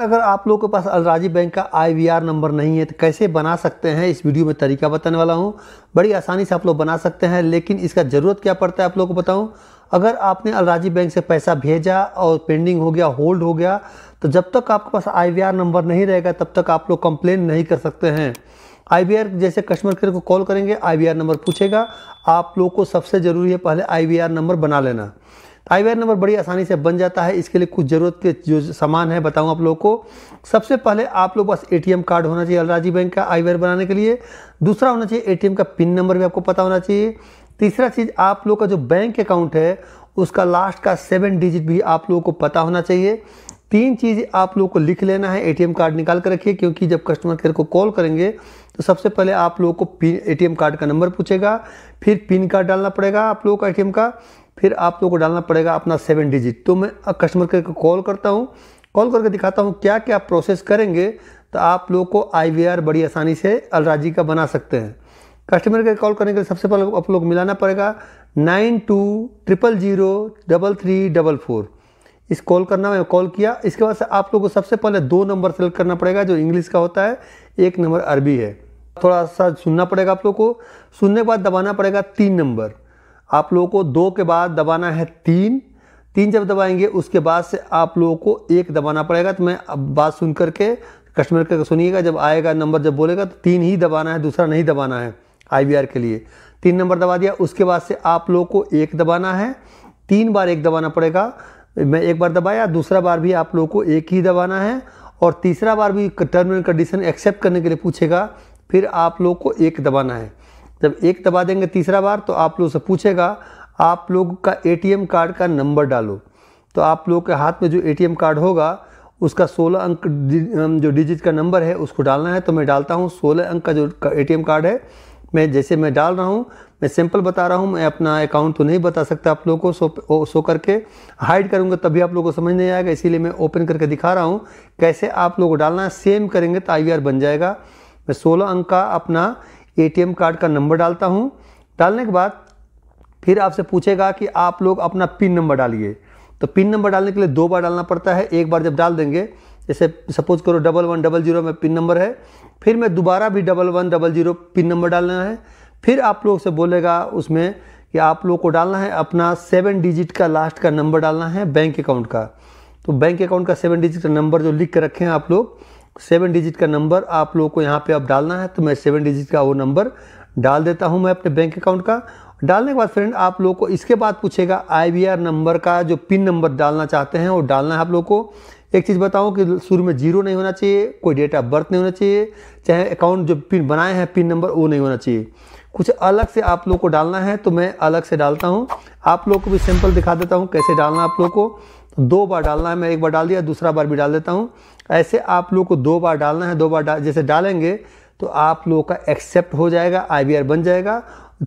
अगर आप लोगों के पास अलराजी बैंक का आईवीआर नंबर नहीं है तो कैसे बना सकते हैं इस वीडियो में तरीका बताने वाला हूं बड़ी आसानी से आप लोग बना सकते हैं लेकिन इसका ज़रूरत क्या पड़ता है आप लोग को बताऊं अगर आपने अलराजी बैंक से पैसा भेजा और पेंडिंग हो गया होल्ड हो गया तो जब तक आपके पास आई नंबर नहीं रहेगा तब तक आप लोग कंप्लेन नहीं कर सकते हैं आई जैसे कस्टमर केयर को कॉल करेंगे आई नंबर पूछेगा आप लोग को सबसे ज़रूरी है पहले आई नंबर बना लेना टाईवेयर नंबर बड़ी आसानी से बन जाता है इसके लिए कुछ ज़रूरत के जो सामान है बताऊँ आप लोगों को सबसे पहले आप लोग पास एटीएम कार्ड होना चाहिए अलराजी बैंक का आईवेयर बनाने के लिए दूसरा होना चाहिए एटीएम का पिन नंबर भी आपको पता होना चाहिए तीसरा चीज़ आप लोग का जो बैंक अकाउंट है उसका लास्ट का सेवन डिजिट भी आप लोगों को पता होना चाहिए तीन चीज़ आप लोगों को लिख लेना है एटीएम कार्ड निकाल कर रखिए क्योंकि जब कस्टमर केयर को कॉल करेंगे तो सबसे पहले आप लोगों को ए टी कार्ड का नंबर पूछेगा फिर पिन कार्ड डालना पड़ेगा आप लोगों का ए का फिर आप लोगों को डालना पड़ेगा अपना सेवन डिजिट तो मैं कस्टमर केयर को कॉल करता हूँ कॉल करके दिखाता हूँ क्या क्या प्रोसेस करेंगे तो आप लोग को आई बड़ी आसानी से अलराजी का बना सकते हैं कस्टमर केयर कॉल करने के लिए सबसे पहले आप लोग मिलाना पड़ेगा nine two triple zero double three double four इस कॉल करना मैं कॉल किया इसके बाद से आप लोगों को सबसे पहले दो नंबर सेलेक्ट करना पड़ेगा जो इंग्लिश का होता है एक नंबर अरबी है थोड़ा सा सुनना पड़ेगा आप लोग को सुनने के बाद दबाना पड़ेगा तीन नंबर आप लोगों को दो के बाद दबाना है तीन तीन जब दबाएंगे उसके बाद से आप लोगों को एक दबाना पड़ेगा तो मैं अब बात सुन करके कस्टमर का सुनिएगा जब आएगा नंबर जब बोलेगा तो तीन ही दबाना है दूसरा नहीं दबाना है आई के लिए तीन नंबर दबा दिया उसके बाद से आप लोगों को एक दबाना है तीन बार एक दबाना पड़ेगा मैं एक बार दबाया दूसरा बार भी आप लोगों को एक ही दबाना है और तीसरा बार भी टर्म एंड कंडीशन एक्सेप्ट करने के लिए पूछेगा फिर आप लोग को एक दबाना है जब एक दबा देंगे तीसरा बार तो आप लोग से पूछेगा आप लोग का ए कार्ड का नंबर डालो तो आप लोग के हाथ में जो ए कार्ड होगा उसका 16 अंक जो डिजिट का नंबर है उसको डालना है तो मैं डालता हूँ 16 अंक का जो ए कार्ड है मैं जैसे मैं डाल रहा हूँ मैं सैंपल बता रहा हूँ मैं अपना अकाउंट तो नहीं बता सकता आप लोगों को सो सो करके हाइड करूँगा तभी आप लोगों को समझ नहीं आएगा इसीलिए मैं ओपन करके दिखा रहा हूँ कैसे आप लोग को डालना है सेम करेंगे तो आई बन जाएगा मैं सोलह अंक का अपना एटीएम कार्ड का नंबर डालता हूँ डालने के बाद फिर आपसे पूछेगा कि आप लोग अपना पिन नंबर डालिए तो पिन नंबर डालने के लिए दो बार डालना पड़ता है एक बार जब डाल देंगे जैसे सपोज करो डबल वन डबल जीरो में पिन नंबर है फिर मैं दोबारा भी double one double zero pin number डालना है फिर आप लोग से बोलेगा उसमें कि आप लोग को डालना है अपना सेवन डिजिट का लास्ट का नंबर डालना है बैंक अकाउंट का तो बैंक अकाउंट का सेवन डिजिट का नंबर जो लिख के रखे हैं आप लोग सेवन डिजिट का नंबर आप लोगों को यहाँ पे अब डालना है तो मैं सेवन डिजिट का वो नंबर डाल देता हूँ मैं अपने बैंक अकाउंट का डालने के बाद फ्रेंड आप लोग को इसके बाद पूछेगा आई नंबर का जो पिन नंबर डालना चाहते हैं वो डालना है आप लोग को एक चीज़ बताऊँ कि शुरू में जीरो नहीं होना चाहिए कोई डेट ऑफ बर्थ नहीं होना चाहिए चाहे अकाउंट जो पिन बनाए हैं पिन नंबर वो नहीं होना चाहिए कुछ अलग से आप लोग को डालना है तो मैं अलग से डालता हूँ आप लोग को भी सैंपल दिखा देता हूँ कैसे डालना आप लोग को दो बार डालना है मैं एक बार डाल दिया दूसरा बार भी डाल देता हूँ ऐसे आप लोग को दो बार डालना है दो बार डाल जैसे डालेंगे तो आप लोगों का एक्सेप्ट हो जाएगा आई बन जाएगा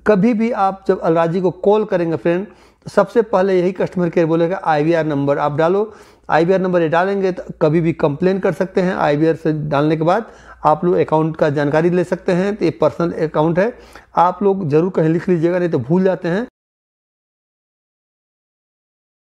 कभी भी आप जब अलराजी को कॉल करेंगे फ्रेंड तो सबसे पहले यही कस्टमर केयर बोलेगा आई नंबर आप डालो आई नंबर ये डालेंगे तो कभी भी कंप्लेन कर सकते हैं आई से डालने के बाद आप लोग अकाउंट का जानकारी ले सकते हैं तो ये पर्सनल अकाउंट है आप लोग जरूर कहीं लिख लीजिएगा नहीं तो भूल जाते हैं